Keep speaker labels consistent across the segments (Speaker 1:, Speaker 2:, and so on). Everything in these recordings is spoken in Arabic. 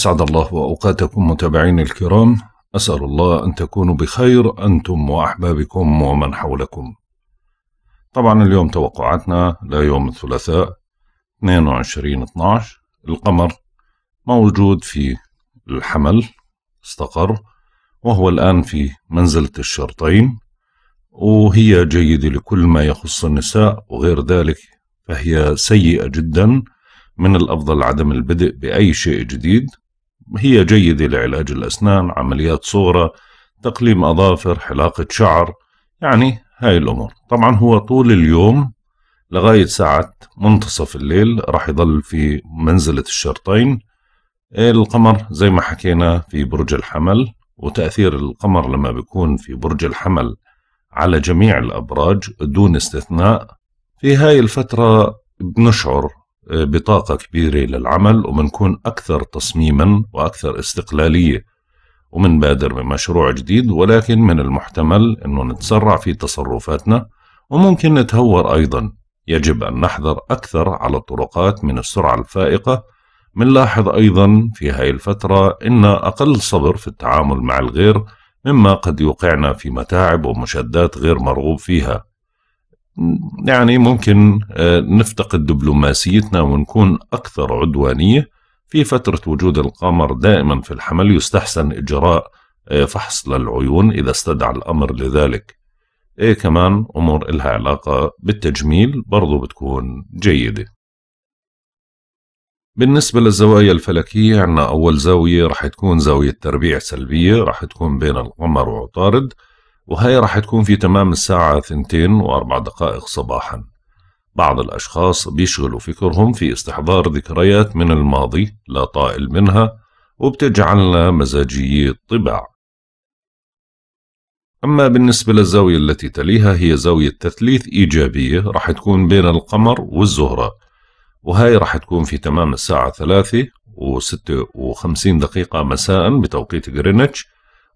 Speaker 1: أسعد الله وأوقاتكم متابعين الكرام أسأل الله أن تكونوا بخير أنتم وأحبابكم ومن حولكم طبعا اليوم توقعاتنا ليوم الثلاثاء 22 12 القمر موجود في الحمل استقر وهو الآن في منزلة الشرطين وهي جيدة لكل ما يخص النساء وغير ذلك فهي سيئة جدا من الأفضل عدم البدء بأي شيء جديد هي جيدة لعلاج الأسنان عمليات صغرى تقليم أظافر حلاقة شعر يعني هاي الأمور طبعا هو طول اليوم لغاية ساعة منتصف الليل راح يظل في منزلة الشرطين القمر زي ما حكينا في برج الحمل وتأثير القمر لما بيكون في برج الحمل على جميع الأبراج دون استثناء في هاي الفترة بنشعر بطاقة كبيرة للعمل وبنكون أكثر تصميما وأكثر استقلالية ومنبادر بمشروع جديد ولكن من المحتمل أنه نتسرع في تصرفاتنا وممكن نتهور أيضا يجب أن نحذر أكثر على الطرقات من السرعة الفائقة منلاحظ أيضا في هاي الفترة إن أقل صبر في التعامل مع الغير مما قد يوقعنا في متاعب ومشدات غير مرغوب فيها يعني ممكن آه، نفتقد دبلوماسيتنا ونكون أكثر عدوانية في فترة وجود القمر دائما في الحمل يستحسن إجراء آه، فحص للعيون إذا استدعى الأمر لذلك إيه كمان أمور إلها علاقة بالتجميل برضو بتكون جيدة بالنسبة للزوايا الفلكية عنا أول زاوية رح تكون زاوية تربيع سلبية رح تكون بين القمر وعطارد وهي راح تكون في تمام الساعة ثنتين وأربع دقائق صباحا بعض الأشخاص بيشغلوا فكرهم في استحضار ذكريات من الماضي لا طائل منها وبتجعلنا مزاجيي الطباع أما بالنسبة للزاوية التي تليها هي زاوية تثليث إيجابية راح تكون بين القمر والزهرة وهي راح تكون في تمام الساعة ثلاثة وستة وخمسين دقيقة مساء بتوقيت غرينتش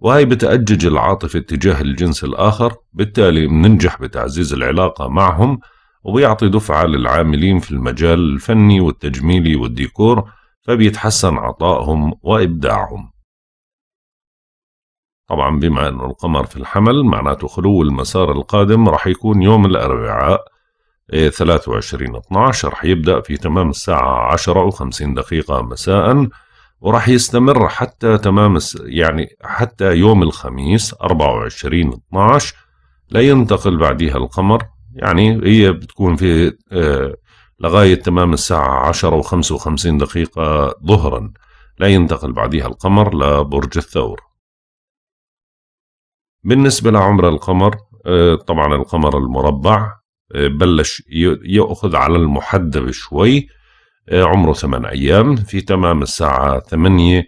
Speaker 1: وهي بتأجج العاطفة تجاه الجنس الآخر بالتالي بننجح بتعزيز العلاقة معهم وبيعطي دفعة للعاملين في المجال الفني والتجميلي والديكور فبيتحسن عطائهم وإبداعهم طبعا بما أنه القمر في الحمل معناته خلو المسار القادم رح يكون يوم الأربعاء 23 12 رح يبدأ في تمام الساعة 10 و50 دقيقة مساءً وراح يستمر حتى تمام يعني حتى يوم الخميس 24 12 لينتقل بعديها القمر يعني هي بتكون في آه، لغاية تمام الساعة 10 و55 دقيقة ظهرا لا ينتقل بعدها القمر لبرج الثور بالنسبة لعمر القمر آه، طبعا القمر المربع آه، بلش يأخذ على المحدب شوي عمره ثمان أيام في تمام الساعة ثمانية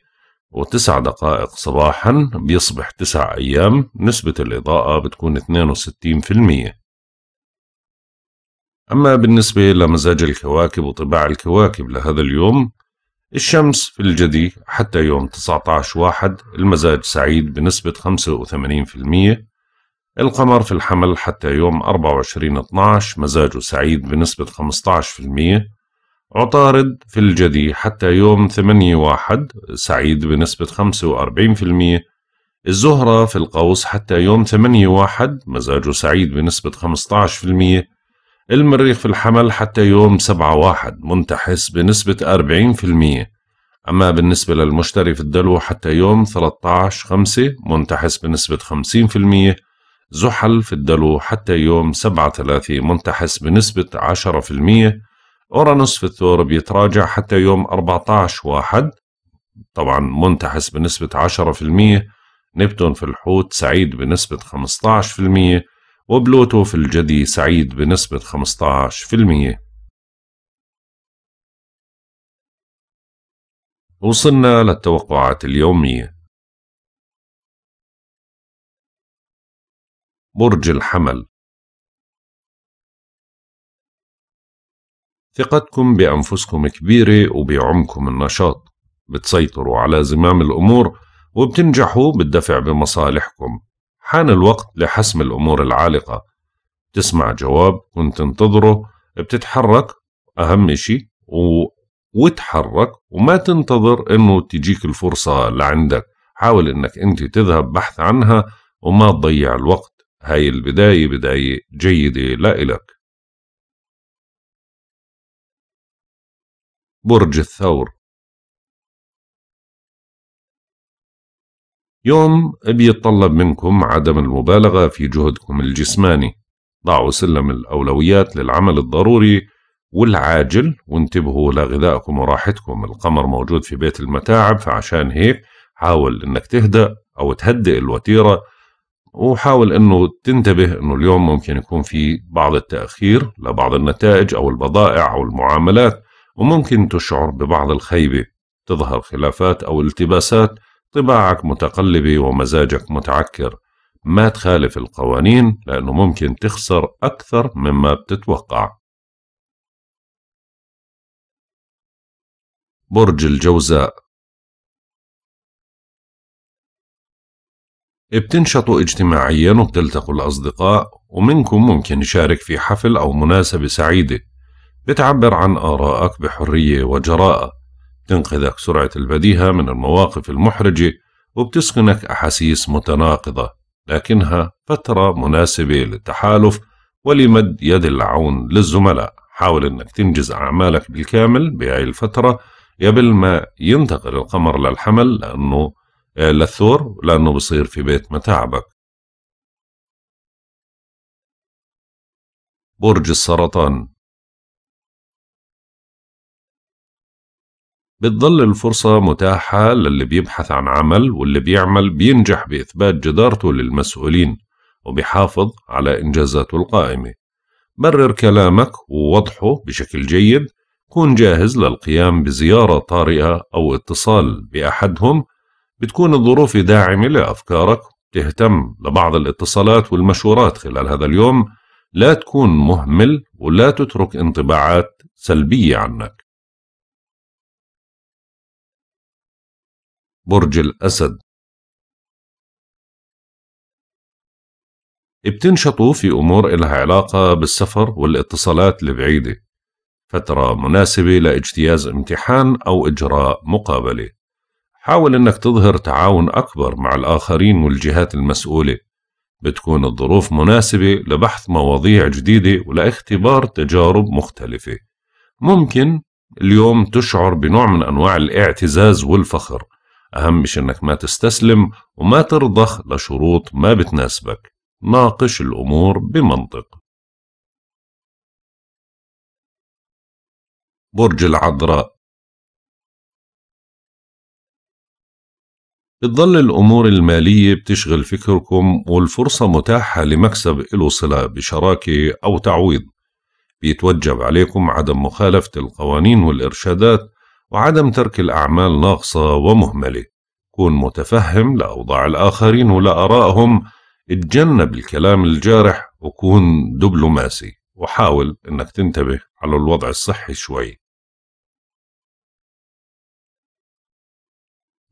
Speaker 1: وتسع دقائق صباحا بيصبح تسع أيام نسبة الإضاءة بتكون 62% أما بالنسبة لمزاج الكواكب وطباع الكواكب لهذا اليوم الشمس في الجدي حتى يوم 19 واحد المزاج سعيد بنسبة 85% القمر في الحمل حتى يوم 24 12 مزاجه سعيد بنسبة المية عطارد في الجدي حتى يوم 8/1 سعيد بنسبة 45% الزهرة في القوس حتى يوم 8/1 مزاجه سعيد بنسبة 15% المريخ في الحمل حتى يوم 7/1 منتحس بنسبة 40% أما بالنسبة للمشتري في الدلو حتى يوم 13/5 منتحس بنسبة 50% زحل في الدلو حتى يوم 7/3 منتحس بنسبة 10% أورانوس في الثور بيتراجع حتى يوم 14 واحد طبعا منتحس بنسبة 10% نبتون في الحوت سعيد بنسبة 15%
Speaker 2: وبلوتو في الجدي سعيد بنسبة 15% وصلنا للتوقعات اليومية
Speaker 3: برج الحمل
Speaker 2: ثقتكم بأنفسكم كبيرة وبيعمكم النشاط بتسيطروا على زمام الأمور
Speaker 1: وبتنجحوا بالدفع بمصالحكم حان الوقت لحسم الأمور العالقة تسمع جواب كنت تنتظره بتتحرك أهم شيء و... وتحرك وما تنتظر أنه تجيك الفرصة لعندك
Speaker 2: حاول أنك أنت تذهب بحث عنها وما تضيع الوقت هاي البداية بداية جيدة لإلك برج الثور يوم بيتطلب منكم عدم المبالغة في جهدكم الجسماني
Speaker 1: ضعوا سلم الأولويات للعمل الضروري والعاجل وانتبهوا لغذائكم وراحتكم القمر موجود في بيت المتاعب فعشان هيك حاول انك تهدأ او تهدئ الوتيرة وحاول انه تنتبه انه اليوم ممكن يكون في بعض التأخير لبعض النتائج او البضائع او المعاملات وممكن تشعر ببعض الخيبة تظهر خلافات أو التباسات طباعك متقلبة ومزاجك متعكر ما تخالف القوانين لأنه ممكن
Speaker 3: تخسر أكثر مما بتتوقع برج الجوزاء بتنشطوا اجتماعيا وبتلتقوا الأصدقاء
Speaker 1: ومنكم ممكن يشارك في حفل أو مناسبة سعيدة بتعبر عن آرائك بحرية وجراءة تنقذك سرعة البديهة من المواقف المحرجة وبتسكنك أحاسيس متناقضة لكنها فترة مناسبة للتحالف ولمد يد العون للزملاء حاول أنك تنجز أعمالك بالكامل بهاي الفترة قبل ما ينتقل القمر للحمل لأنه آه،
Speaker 3: للثور لأنه بصير في بيت متاعبك
Speaker 2: برج السرطان بتظل الفرصة متاحة للي بيبحث عن عمل
Speaker 1: واللي بيعمل بينجح بإثبات جدارته للمسؤولين وبيحافظ على إنجازاته القائمة برر كلامك ووضحه بشكل جيد كون جاهز للقيام بزيارة طارئة أو اتصال بأحدهم بتكون الظروف داعمة لأفكارك تهتم لبعض الاتصالات والمشورات خلال هذا اليوم
Speaker 2: لا تكون مهمل ولا تترك انطباعات سلبية عنك برج الأسد بتنشطوا في أمور إلها علاقة بالسفر والاتصالات البعيدة فترة مناسبة
Speaker 1: لاجتياز امتحان أو إجراء مقابلة حاول أنك تظهر تعاون أكبر مع الآخرين والجهات المسؤولة بتكون الظروف مناسبة لبحث مواضيع جديدة ولاختبار تجارب مختلفة ممكن اليوم تشعر بنوع من أنواع الاعتزاز والفخر أهم شيء إنك ما
Speaker 2: تستسلم وما ترضخ لشروط ما بتناسبك ناقش الأمور بمنطق برج العذراء بتضل الأمور المالية بتشغل فكركم والفرصة متاحة لمكسب إله صلة
Speaker 1: بشراكة أو تعويض بيتوجب عليكم عدم مخالفة القوانين والإرشادات وعدم ترك الأعمال ناقصة ومهملة كن متفهم لأوضاع الآخرين ولآرائهم اتجنب الكلام الجارح وكون
Speaker 2: دبلوماسي وحاول انك تنتبه على الوضع الصحي شوي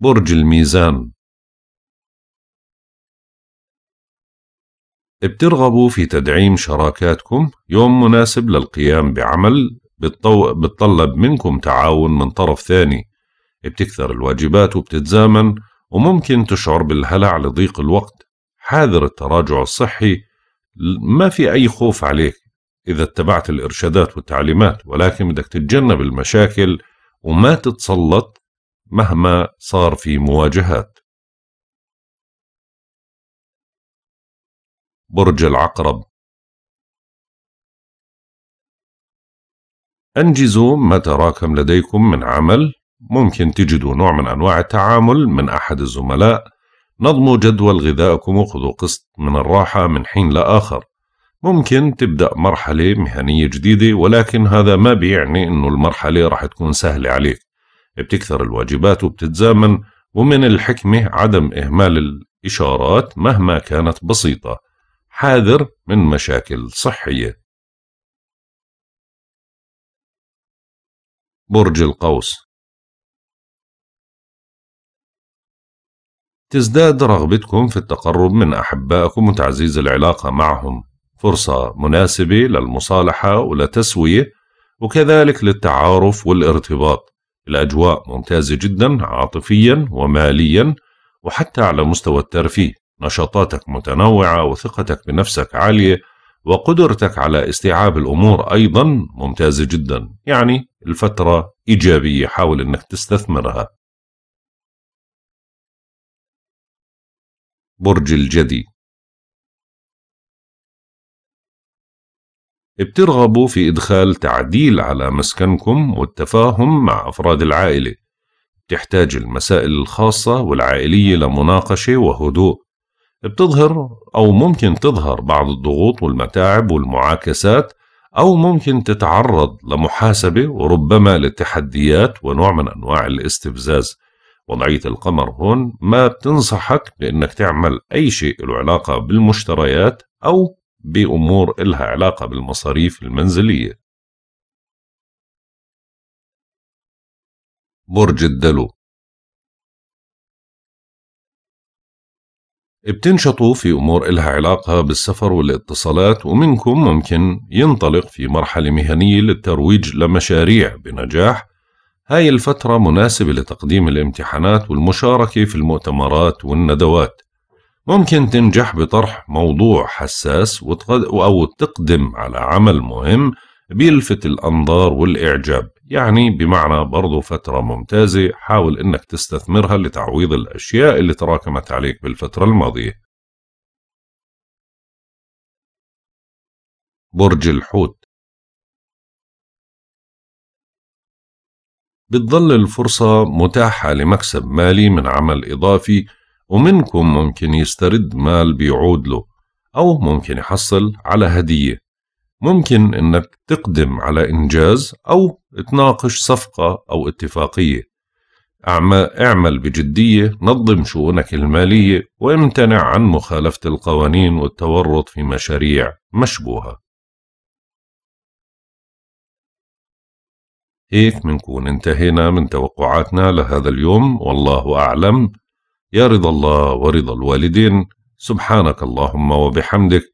Speaker 2: برج الميزان بترغبوا في تدعيم شراكاتكم يوم مناسب للقيام بعمل بتطلب
Speaker 1: منكم تعاون من طرف ثاني بتكثر الواجبات وبتتزامن وممكن تشعر بالهلع لضيق الوقت حاذر التراجع الصحي ما في أي خوف عليك إذا اتبعت الإرشادات والتعليمات ولكن بدك تتجنب
Speaker 2: المشاكل وما تتسلط مهما صار في مواجهات برج العقرب أنجزوا ما تراكم لديكم من عمل ممكن تجدوا نوع من أنواع التعامل من أحد الزملاء
Speaker 1: نظموا جدول غذائكم وخذوا قسط من الراحة من حين لآخر ممكن تبدأ مرحلة مهنية جديدة ولكن هذا ما بيعني أنه المرحلة راح تكون سهلة عليك بتكثر الواجبات وبتتزامن ومن الحكمة عدم
Speaker 2: إهمال الإشارات مهما كانت بسيطة حاذر من مشاكل صحية برج القوس تزداد رغبتكم في التقرب من أحبائكم وتعزيز العلاقة معهم
Speaker 1: فرصة مناسبة للمصالحة ولتسوية وكذلك للتعارف والارتباط الأجواء ممتازة جدا عاطفيا وماليا وحتى على مستوى الترفيه نشاطاتك متنوعة وثقتك بنفسك عالية وقدرتك على استيعاب الأمور أيضا ممتازة جدا يعني الفترة
Speaker 3: إيجابية حاول أنك تستثمرها
Speaker 2: برج الجدي بترغبوا في إدخال تعديل على مسكنكم
Speaker 1: والتفاهم مع أفراد العائلة تحتاج المسائل الخاصة والعائلية لمناقشة وهدوء بتظهر أو ممكن تظهر بعض الضغوط والمتاعب والمعاكسات أو ممكن تتعرض لمحاسبة وربما للتحديات ونوع من أنواع الاستفزاز وضعية القمر هون ما بتنصحك بأنك تعمل أي شيء له علاقة بالمشتريات أو بأمور
Speaker 3: إلها علاقة بالمصاريف المنزلية
Speaker 2: برج الدلو بتنشطوا في أمور إلها علاقة بالسفر والاتصالات
Speaker 1: ومنكم ممكن ينطلق في مرحلة مهنية للترويج لمشاريع بنجاح هاي الفترة مناسبة لتقديم الامتحانات والمشاركة في المؤتمرات والندوات ممكن تنجح بطرح موضوع حساس أو تقدم على عمل مهم بيلفت الأنظار والإعجاب يعني بمعنى برضو فترة ممتازة حاول إنك تستثمرها لتعويض الأشياء اللي
Speaker 3: تراكمت عليك بالفترة الماضية
Speaker 2: برج الحوت بتظل الفرصة متاحة لمكسب مالي من عمل إضافي
Speaker 1: ومنكم ممكن يسترد مال بيعود له أو ممكن يحصل على هدية ممكن إنك تقدم على إنجاز أو تناقش صفقة أو اتفاقية اعمل بجدية نظم شؤونك
Speaker 2: المالية وامتنع عن مخالفة القوانين والتورط في مشاريع مشبوهة هيك منكون انتهينا من توقعاتنا لهذا اليوم والله أعلم يا رضا
Speaker 1: الله ورضا الوالدين سبحانك اللهم وبحمدك